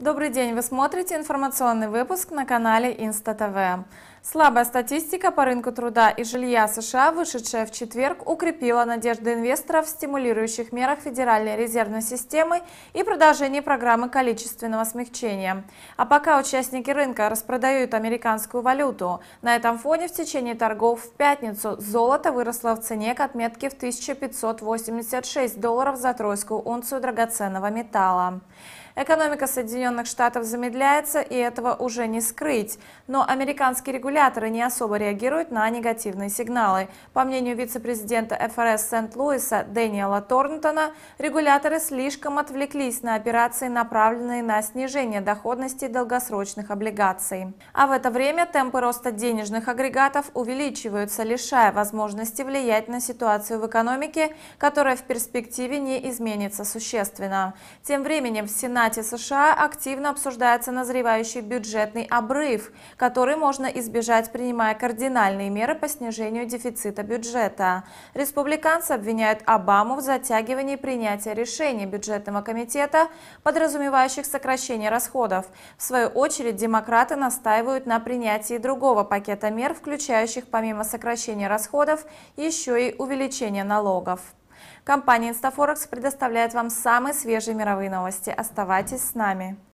Добрый день! Вы смотрите информационный выпуск на канале Инста ТВ. Слабая статистика по рынку труда и жилья США, вышедшая в четверг, укрепила надежды инвесторов в стимулирующих мерах Федеральной резервной системы и продолжении программы количественного смягчения. А пока участники рынка распродают американскую валюту, на этом фоне в течение торгов в пятницу золото выросло в цене к отметке в 1586 долларов за тройскую унцию драгоценного металла. Экономика Соединенных Штатов замедляется, и этого уже не скрыть. Но американские регуляторы не особо реагируют на негативные сигналы. По мнению вице-президента ФРС Сент-Луиса Дэниела Торнтона, регуляторы слишком отвлеклись на операции, направленные на снижение доходности долгосрочных облигаций. А в это время темпы роста денежных агрегатов увеличиваются, лишая возможности влиять на ситуацию в экономике, которая в перспективе не изменится существенно. Тем временем в Сенате Сенате США активно обсуждается назревающий бюджетный обрыв, который можно избежать, принимая кардинальные меры по снижению дефицита бюджета. Республиканцы обвиняют Обаму в затягивании принятия решений бюджетного комитета, подразумевающих сокращение расходов. В свою очередь, демократы настаивают на принятии другого пакета мер, включающих помимо сокращения расходов еще и увеличение налогов. Компания «Инстафорекс» предоставляет вам самые свежие мировые новости. Оставайтесь с нами.